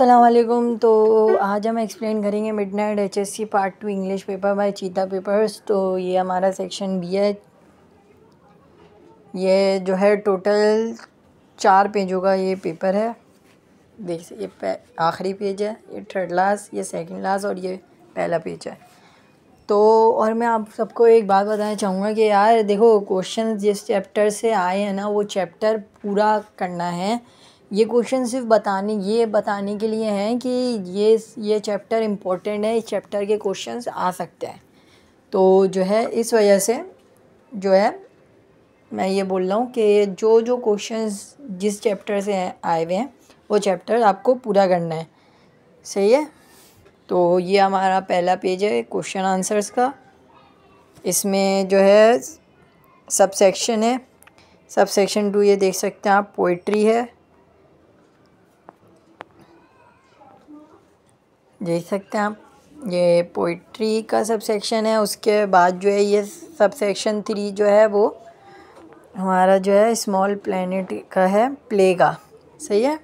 असलम तो आज हम एक्सप्लेन करेंगे midnight H S C part two English paper by Cheetah papers तो ये हमारा सेक्शन बी है ये जो है टोटल चार पेजों का ये पेपर है देख ये आखिरी पेज है ये थर्ड लास्ट ये सेकंड लास्ट और ये पहला पेज है तो और मैं आप सबको एक बात बताना चाहूँगा कि यार देखो क्वेश्चन जिस चैप्टर से आए हैं ना वो चैप्टर पूरा करना है ये क्वेश्चन सिर्फ बताने ये बताने के लिए हैं कि ये ये चैप्टर इम्पोर्टेंट है इस चैप्टर के क्वेश्चंस आ सकते हैं तो जो है इस वजह से जो है मैं ये बोल रहा हूँ कि जो जो क्वेश्चंस जिस चैप्टर से आए हुए हैं वो चैप्टर आपको पूरा करना है सही है तो ये हमारा पहला पेज है क्वेश्चन आंसर्स का इसमें जो है सब सेक्शन है सब सेक्शन टू ये देख सकते हैं आप पोइट्री है देख सकते हैं आप ये पोइट्री का सब सेक्शन है उसके बाद जो है ये सब सेक्शन थ्री जो है वो हमारा जो है स्मॉल प्लानट का है प्ले का सही है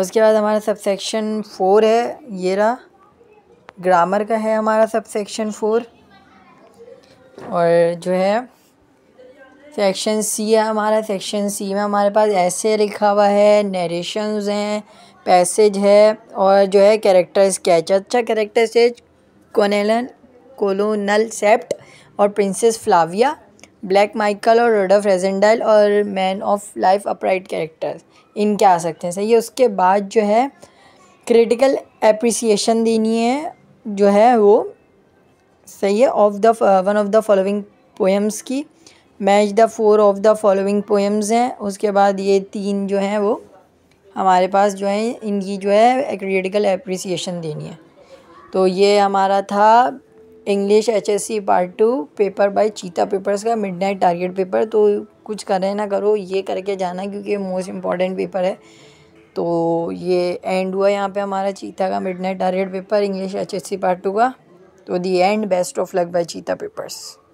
उसके बाद हमारा सब सेक्शन फोर है ये रहा ग्रामर का है हमारा सब सेक्शन फोर और जो है सेक्शन सी है हमारा सेक्शन सी में हमारे पास ऐसे लिखा हुआ है नरेशंस हैं पैसेज है और जो है कैरेक्टर स्केच अच्छा character sketch colonel colonel Sapt और प्रिंसेस फ्लाविया ब्लैक माइकल और रोडफ फ्रेजेंडाइल और man of life upright characters इनके आ सकते हैं सही है उसके बाद जो है क्रिटिकल अप्रिसिएशन देनी है जो है वो सही है of the one of the following poems की match the four of the following poems हैं उसके बाद ये तीन जो हैं वो हमारे पास जो है इनकी जो है क्रिटिकल एप्रिसिएशन देनी है तो ये हमारा था English H S C part two paper by Cheetah papers का मिड नाइट टारगेट पेपर तो कुछ करें ना करो ये करके जाना क्योंकि मोस्ट इम्पॉर्टेंट पेपर है तो ये एंड हुआ यहाँ पे हमारा चीता का midnight target paper English H S C part two का तो the and best of luck by Cheetah papers